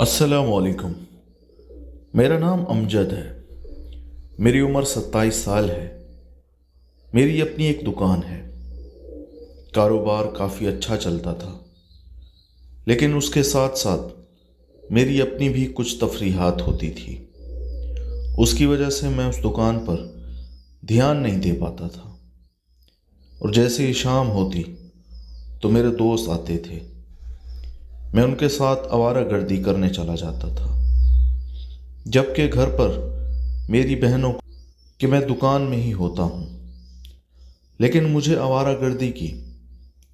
असलकुम मेरा नाम अमजद है मेरी उम्र 27 साल है मेरी अपनी एक दुकान है कारोबार काफ़ी अच्छा चलता था लेकिन उसके साथ साथ मेरी अपनी भी कुछ तफरीहात होती थी उसकी वजह से मैं उस दुकान पर ध्यान नहीं दे पाता था और जैसे ही शाम होती तो मेरे दोस्त आते थे मैं उनके साथ आवारा गर्दी करने चला जाता था जबकि घर पर मेरी बहनों कि मैं दुकान में ही होता हूँ लेकिन मुझे आवारा गर्दी की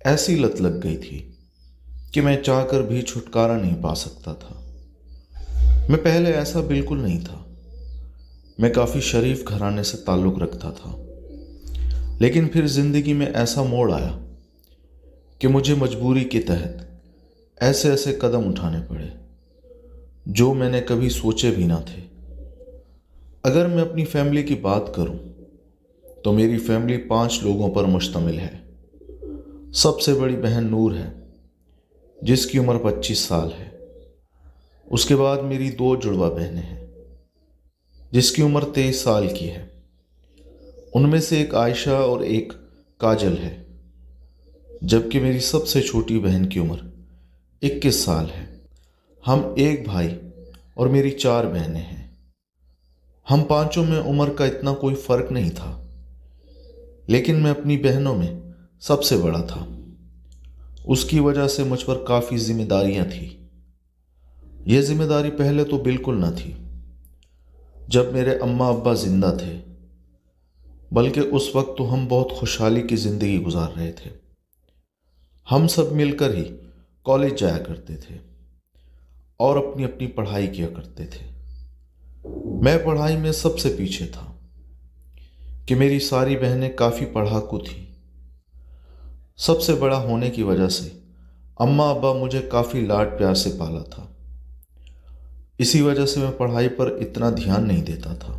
ऐसी लत लग गई थी कि मैं चाहकर भी छुटकारा नहीं पा सकता था मैं पहले ऐसा बिल्कुल नहीं था मैं काफ़ी शरीफ घराने से ताल्लुक़ रखता था लेकिन फिर ज़िंदगी में ऐसा मोड़ आया कि मुझे मजबूरी के तहत ऐसे ऐसे कदम उठाने पड़े जो मैंने कभी सोचे भी ना थे अगर मैं अपनी फैमिली की बात करूं तो मेरी फैमिली पांच लोगों पर मुश्तमिल है सबसे बड़ी बहन नूर है जिसकी उम्र 25 साल है उसके बाद मेरी दो जुड़वा बहनें हैं जिसकी उम्र तेईस साल की है उनमें से एक आयशा और एक काजल है जबकि मेरी सबसे छोटी बहन की उम्र इक्कीस साल है हम एक भाई और मेरी चार बहनें हैं हम पांचों में उम्र का इतना कोई फ़र्क नहीं था लेकिन मैं अपनी बहनों में सबसे बड़ा था उसकी वजह से मुझ पर काफ़ी जिम्मेदारियां थी यह जिम्मेदारी पहले तो बिल्कुल ना थी जब मेरे अम्मा अब्बा ज़िंदा थे बल्कि उस वक्त तो हम बहुत खुशहाली की ज़िंदगी गुजार रहे थे हम सब मिलकर ही कॉलेज जाया करते थे और अपनी अपनी पढ़ाई किया करते थे मैं पढ़ाई में सबसे पीछे था कि मेरी सारी बहनें काफ़ी पढ़ाकू थीं सबसे बड़ा होने की वजह से अम्मा अब्बा मुझे काफ़ी लाड प्यार से पाला था इसी वजह से मैं पढ़ाई पर इतना ध्यान नहीं देता था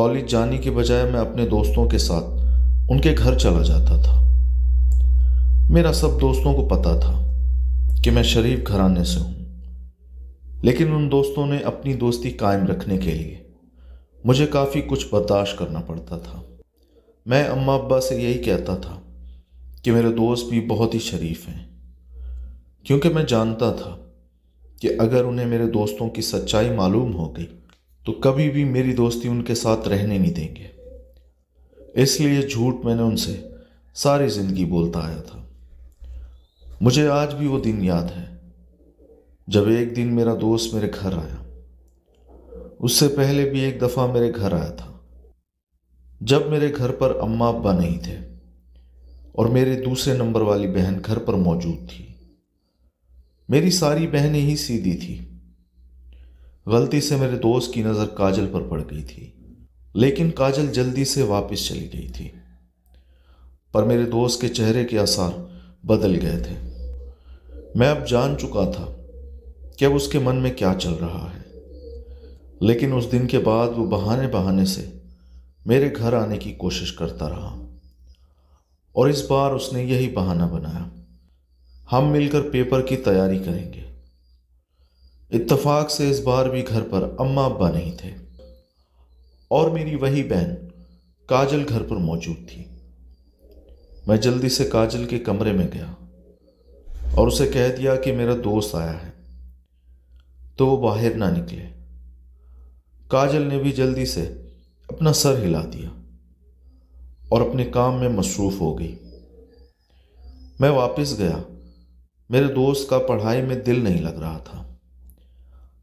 कॉलेज जाने के बजाय मैं अपने दोस्तों के साथ उनके घर चला जाता था मेरा सब दोस्तों को पता था कि मैं शरीफ घराने से हूं लेकिन उन दोस्तों ने अपनी दोस्ती कायम रखने के लिए मुझे काफ़ी कुछ बर्दाश्त करना पड़ता था मैं अम्मा अब्बा से यही कहता था कि मेरे दोस्त भी बहुत ही शरीफ हैं क्योंकि मैं जानता था कि अगर उन्हें मेरे दोस्तों की सच्चाई मालूम हो गई तो कभी भी मेरी दोस्ती उनके साथ रहने नहीं देंगे इसलिए झूठ मैंने उनसे सारी ज़िंदगी बोलता आया था मुझे आज भी वो दिन याद है जब एक दिन मेरा दोस्त मेरे घर आया उससे पहले भी एक दफ़ा मेरे घर आया था जब मेरे घर पर अम्मा अब्बा नहीं थे और मेरे दूसरे नंबर वाली बहन घर पर मौजूद थी मेरी सारी बहनें ही सीधी थी गलती से मेरे दोस्त की नज़र काजल पर पड़ गई थी लेकिन काजल जल्दी से वापस चली गई थी पर मेरे दोस्त के चेहरे के आसार बदल गए थे मैं अब जान चुका था कि अब उसके मन में क्या चल रहा है लेकिन उस दिन के बाद वो बहाने बहाने से मेरे घर आने की कोशिश करता रहा और इस बार उसने यही बहाना बनाया हम मिलकर पेपर की तैयारी करेंगे इत्तफाक से इस बार भी घर पर अम्मा अब्बा नहीं थे और मेरी वही बहन काजल घर पर मौजूद थी मैं जल्दी से काजल के कमरे में गया और उसे कह दिया कि मेरा दोस्त आया है तो वो बाहर ना निकले काजल ने भी जल्दी से अपना सर हिला दिया और अपने काम में मसरूफ़ हो गई मैं वापस गया मेरे दोस्त का पढ़ाई में दिल नहीं लग रहा था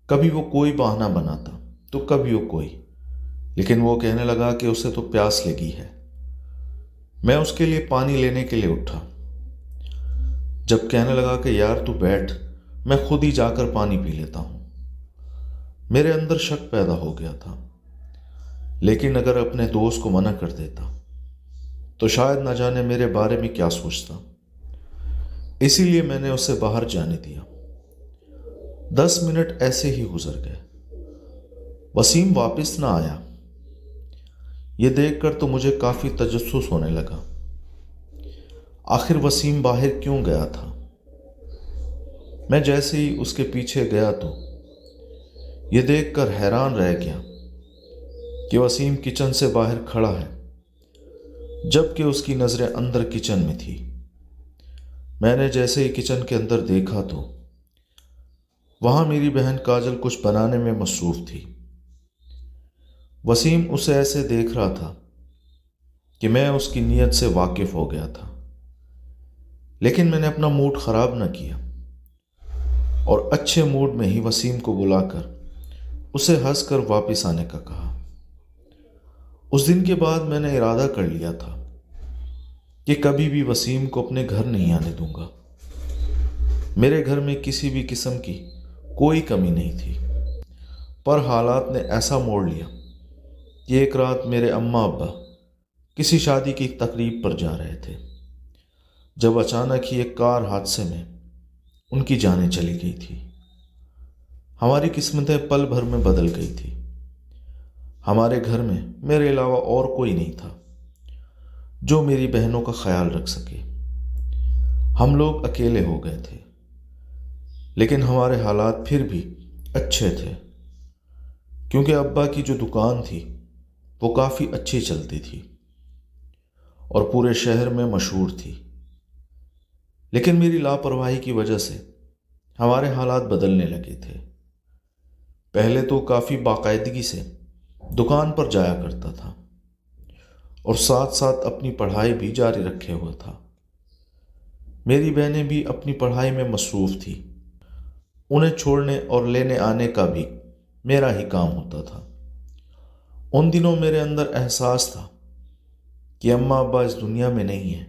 कभी वो कोई बहाना बनाता तो कभी वो कोई लेकिन वो कहने लगा कि उसे तो प्यास लगी है मैं उसके लिए पानी लेने के लिए उठा जब कहने लगा कि यार तू बैठ मैं खुद ही जाकर पानी पी लेता हूं मेरे अंदर शक पैदा हो गया था लेकिन अगर अपने दोस्त को मना कर देता तो शायद ना जाने मेरे बारे में क्या सोचता इसीलिए मैंने उसे बाहर जाने दिया दस मिनट ऐसे ही गुजर गए वसीम वापस ना आया ये देखकर तो मुझे काफ़ी तजस्सुस होने लगा आखिर वसीम बाहर क्यों गया था मैं जैसे ही उसके पीछे गया तो यह देखकर हैरान रह गया कि वसीम किचन से बाहर खड़ा है जबकि उसकी नज़रें अंदर किचन में थी मैंने जैसे ही किचन के अंदर देखा तो वहां मेरी बहन काजल कुछ बनाने में मसरूफ़ थी वसीम उसे ऐसे देख रहा था कि मैं उसकी नीयत से वाकिफ़ हो गया था लेकिन मैंने अपना मूड ख़राब ना किया और अच्छे मूड में ही वसीम को बुलाकर उसे हंस कर वापस आने का कहा उस दिन के बाद मैंने इरादा कर लिया था कि कभी भी वसीम को अपने घर नहीं आने दूंगा मेरे घर में किसी भी किस्म की कोई कमी नहीं थी पर हालात ने ऐसा मोड़ लिया एक रात मेरे अम्मा अब्बा किसी शादी की तकरीब पर जा रहे थे जब अचानक ही एक कार हादसे में उनकी जानें चली गई थी हमारी किस्मतें पल भर में बदल गई थी हमारे घर में मेरे अलावा और कोई नहीं था जो मेरी बहनों का ख्याल रख सके हम लोग अकेले हो गए थे लेकिन हमारे हालात फिर भी अच्छे थे क्योंकि अब्बा की जो दुकान थी वो काफ़ी अच्छी चलती थी और पूरे शहर में मशहूर थी लेकिन मेरी लापरवाही की वजह से हमारे हालात बदलने लगे थे पहले तो काफ़ी बाकायदगी से दुकान पर जाया करता था और साथ साथ अपनी पढ़ाई भी जारी रखे हुआ था मेरी बहनें भी अपनी पढ़ाई में मसरूफ़ थी उन्हें छोड़ने और लेने आने का भी मेरा ही काम होता था उन दिनों मेरे अंदर एहसास था कि अम्मा अब्बा इस दुनिया में नहीं है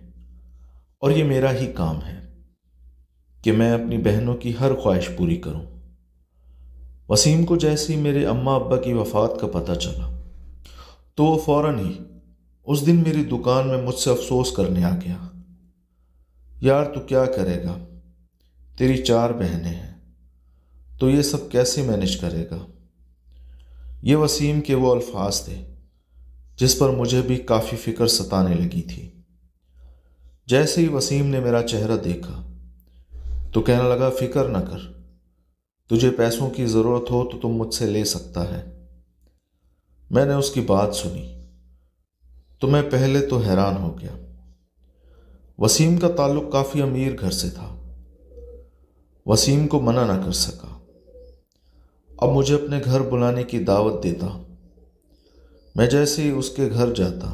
और ये मेरा ही काम है कि मैं अपनी बहनों की हर ख्वाहिश पूरी करूं। वसीम को जैसे ही मेरे अम्मा अब्बा की वफ़ात का पता चला तो वो फ़ौर ही उस दिन मेरी दुकान में मुझसे अफसोस करने आ गया यार तू क्या करेगा तेरी चार बहनें हैं तो ये सब कैसे मैनेज करेगा ये वसीम के वो अल्फाज थे जिस पर मुझे भी काफ़ी फिक्र सताने लगी थी जैसे ही वसीम ने मेरा चेहरा देखा तो कहने लगा फिक्र न कर तुझे पैसों की ज़रूरत हो तो तुम मुझसे ले सकता है मैंने उसकी बात सुनी तो मैं पहले तो हैरान हो गया वसीम का ताल्लुक काफ़ी अमीर घर से था वसीम को मना ना कर सका अब मुझे अपने घर बुलाने की दावत देता मैं जैसे ही उसके घर जाता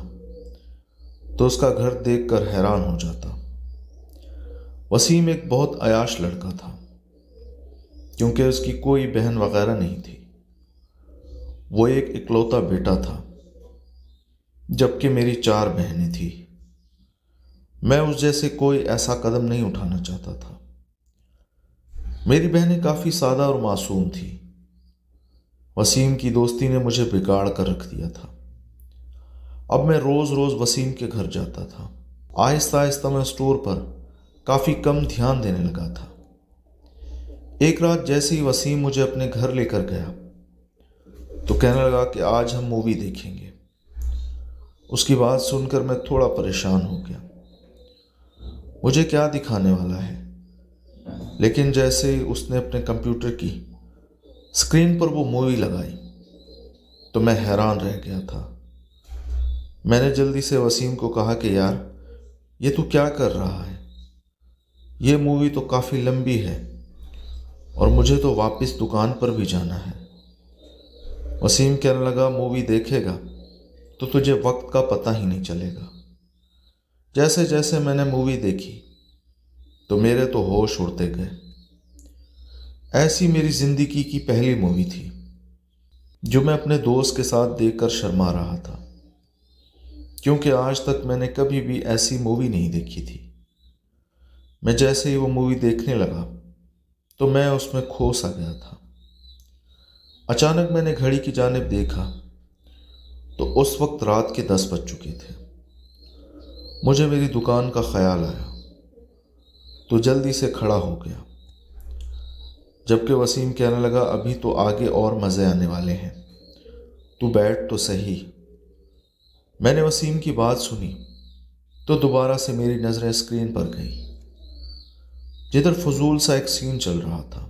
तो उसका घर देखकर हैरान हो जाता वसीम एक बहुत अयाश लड़का था क्योंकि उसकी कोई बहन वगैरह नहीं थी वो एक इकलौता बेटा था जबकि मेरी चार बहनें थी मैं उस जैसे कोई ऐसा कदम नहीं उठाना चाहता था मेरी बहनें काफ़ी सादा और मासूम थी वसीम की दोस्ती ने मुझे बिगाड़ कर रख दिया था अब मैं रोज़ रोज़ वसीम के घर जाता था आहिस्ता आहिस्ता मैं स्टोर पर काफ़ी कम ध्यान देने लगा था एक रात जैसे ही वसीम मुझे अपने घर लेकर गया तो कहने लगा कि आज हम मूवी देखेंगे उसकी बात सुनकर मैं थोड़ा परेशान हो गया मुझे क्या दिखाने वाला है लेकिन जैसे उसने अपने कंप्यूटर की स्क्रीन पर वो मूवी लगाई तो मैं हैरान रह गया था मैंने जल्दी से वसीम को कहा कि यार ये तू क्या कर रहा है ये मूवी तो काफ़ी लंबी है और मुझे तो वापस दुकान पर भी जाना है वसीम कहने लगा मूवी देखेगा तो तुझे वक्त का पता ही नहीं चलेगा जैसे जैसे मैंने मूवी देखी तो मेरे तो होश उड़ते गए ऐसी मेरी ज़िंदगी की पहली मूवी थी जो मैं अपने दोस्त के साथ देखकर शर्मा रहा था क्योंकि आज तक मैंने कभी भी ऐसी मूवी नहीं देखी थी मैं जैसे ही वो मूवी देखने लगा तो मैं उसमें खो सा गया था अचानक मैंने घड़ी की जानब देखा तो उस वक्त रात के दस बज चुके थे मुझे मेरी दुकान का ख्याल आया तो जल्दी से खड़ा हो गया जबकि वसीम कहने लगा अभी तो आगे और मज़े आने वाले हैं तू बैठ तो सही मैंने वसीम की बात सुनी तो दोबारा से मेरी नज़रें स्क्रीन पर गई जिधर फजूल सा एक सीन चल रहा था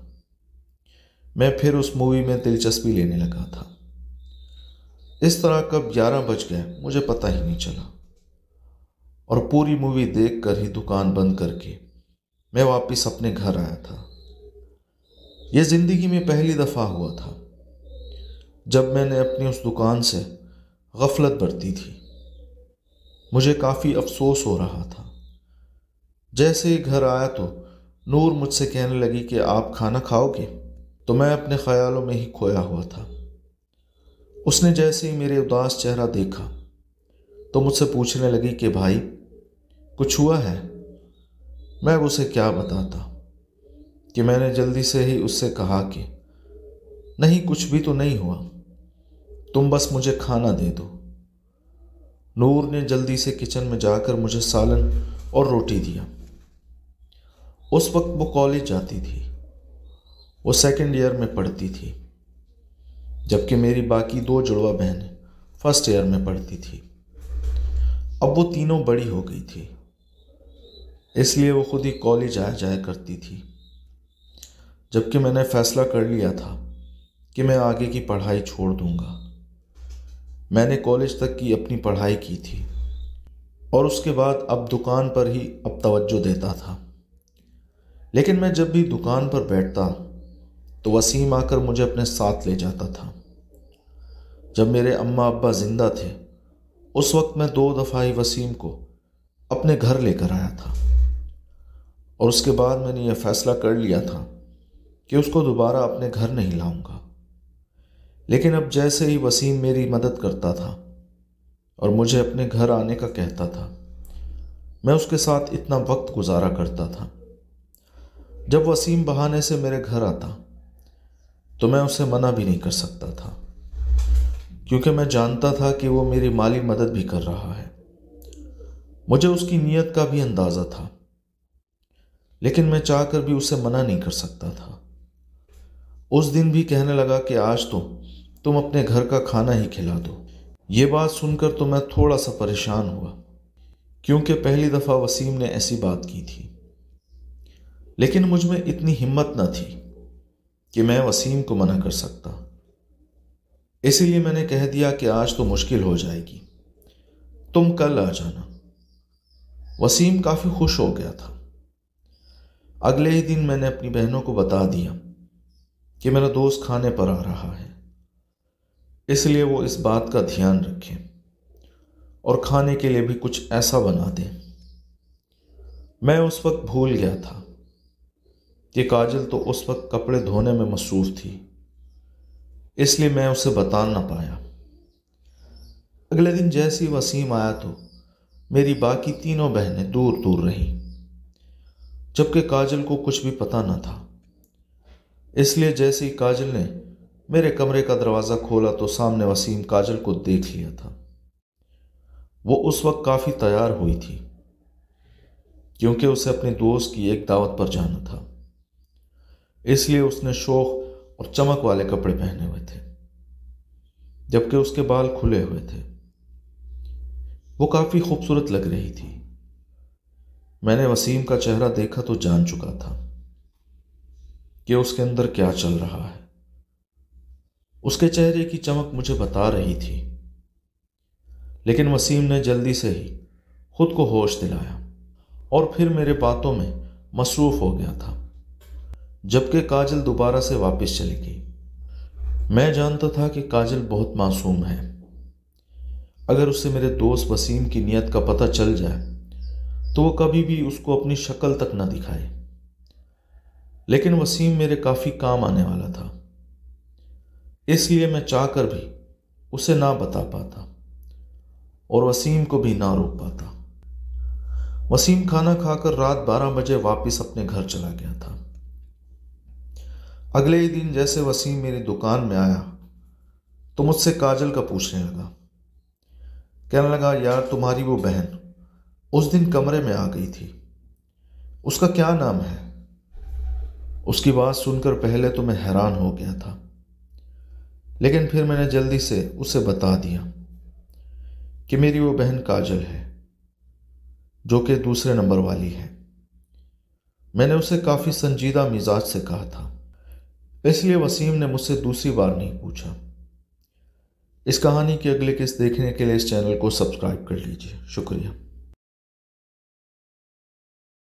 मैं फिर उस मूवी में दिलचस्पी लेने लगा था इस तरह कब ग्यारह बज गए मुझे पता ही नहीं चला और पूरी मूवी देख कर ही दुकान बंद करके मैं वापस अपने घर आया था यह ज़िंदगी में पहली दफ़ा हुआ था जब मैंने अपनी उस दुकान से गफलत बरती थी मुझे काफ़ी अफसोस हो रहा था जैसे ही घर आया तो नूर मुझसे कहने लगी कि आप खाना खाओगे तो मैं अपने ख्यालों में ही खोया हुआ था उसने जैसे ही मेरे उदास चेहरा देखा तो मुझसे पूछने लगी कि भाई कुछ हुआ है मैं उसे क्या बताता कि मैंने जल्दी से ही उससे कहा कि नहीं कुछ भी तो नहीं हुआ तुम बस मुझे खाना दे दो नूर ने जल्दी से किचन में जाकर मुझे सालन और रोटी दिया उस वक्त वो कॉलेज जाती थी वो सेकेंड ईयर में पढ़ती थी जबकि मेरी बाकी दो जुड़वा बहन फर्स्ट ईयर में पढ़ती थी अब वो तीनों बड़ी हो गई थी इसलिए वो खुद ही कॉलेज आया जाया करती थी जबकि मैंने फ़ैसला कर लिया था कि मैं आगे की पढ़ाई छोड़ दूँगा मैंने कॉलेज तक की अपनी पढ़ाई की थी और उसके बाद अब दुकान पर ही अब तवज्जो देता था लेकिन मैं जब भी दुकान पर बैठता तो वसीम आकर मुझे अपने साथ ले जाता था जब मेरे अम्मा अब्बा ज़िंदा थे उस वक्त मैं दो दफ़ा ही वसीम को अपने घर लेकर आया था और उसके बाद मैंने यह फ़ैसला कर लिया था कि उसको दोबारा अपने घर नहीं लाऊंगा लेकिन अब जैसे ही वसीम मेरी मदद करता था और मुझे अपने घर आने का कहता था मैं उसके साथ इतना वक्त गुजारा करता था जब वसीम बहाने से मेरे घर आता तो मैं उसे मना भी नहीं कर सकता था क्योंकि मैं जानता था कि वो मेरी माली मदद भी कर रहा है मुझे उसकी नीयत का भी अंदाज़ा था लेकिन मैं चाहकर भी उसे मना नहीं कर सकता था उस दिन भी कहने लगा कि आज तो तुम अपने घर का खाना ही खिला दो ये बात सुनकर तो मैं थोड़ा सा परेशान हुआ क्योंकि पहली दफ़ा वसीम ने ऐसी बात की थी लेकिन मुझ में इतनी हिम्मत न थी कि मैं वसीम को मना कर सकता इसीलिए मैंने कह दिया कि आज तो मुश्किल हो जाएगी तुम कल आ जाना वसीम काफ़ी खुश हो गया था अगले ही दिन मैंने अपनी बहनों को बता दिया कि मेरा दोस्त खाने पर आ रहा है इसलिए वो इस बात का ध्यान रखें और खाने के लिए भी कुछ ऐसा बना दें मैं उस वक्त भूल गया था कि काजल तो उस वक्त कपड़े धोने में मसरूफ़ थी इसलिए मैं उसे बता ना पाया अगले दिन जैसे ही वसीम आया तो मेरी बाकी तीनों बहनें दूर दूर रहीं जबकि काजल को कुछ भी पता न था इसलिए जैसे ही काजल ने मेरे कमरे का दरवाज़ा खोला तो सामने वसीम काजल को देख लिया था वो उस वक्त काफ़ी तैयार हुई थी क्योंकि उसे अपने दोस्त की एक दावत पर जाना था इसलिए उसने शोक और चमक वाले कपड़े पहने हुए थे जबकि उसके बाल खुले हुए थे वो काफ़ी खूबसूरत लग रही थी मैंने वसीम का चेहरा देखा तो जान चुका था कि उसके अंदर क्या चल रहा है उसके चेहरे की चमक मुझे बता रही थी लेकिन वसीम ने जल्दी से ही खुद को होश दिलाया और फिर मेरे बातों में मसरूफ़ हो गया था जबकि काजल दोबारा से वापस चली गई मैं जानता था कि काजल बहुत मासूम है अगर उससे मेरे दोस्त वसीम की नीयत का पता चल जाए तो वो कभी भी उसको अपनी शक्ल तक ना दिखाए लेकिन वसीम मेरे काफ़ी काम आने वाला था इसलिए मैं चाहकर भी उसे ना बता पाता और वसीम को भी ना रोक पाता वसीम खाना खाकर रात 12 बजे वापस अपने घर चला गया था अगले ही दिन जैसे वसीम मेरी दुकान में आया तो मुझसे काजल का पूछने लगा कहने लगा यार तुम्हारी वो बहन उस दिन कमरे में आ गई थी उसका क्या नाम है उसकी बात सुनकर पहले तो मैं हैरान हो गया था लेकिन फिर मैंने जल्दी से उसे बता दिया कि मेरी वो बहन काजल है जो कि दूसरे नंबर वाली है मैंने उसे काफ़ी संजीदा मिजाज से कहा था इसलिए वसीम ने मुझसे दूसरी बार नहीं पूछा इस कहानी की अगले किस्त देखने के लिए इस चैनल को सब्सक्राइब कर लीजिए शुक्रिया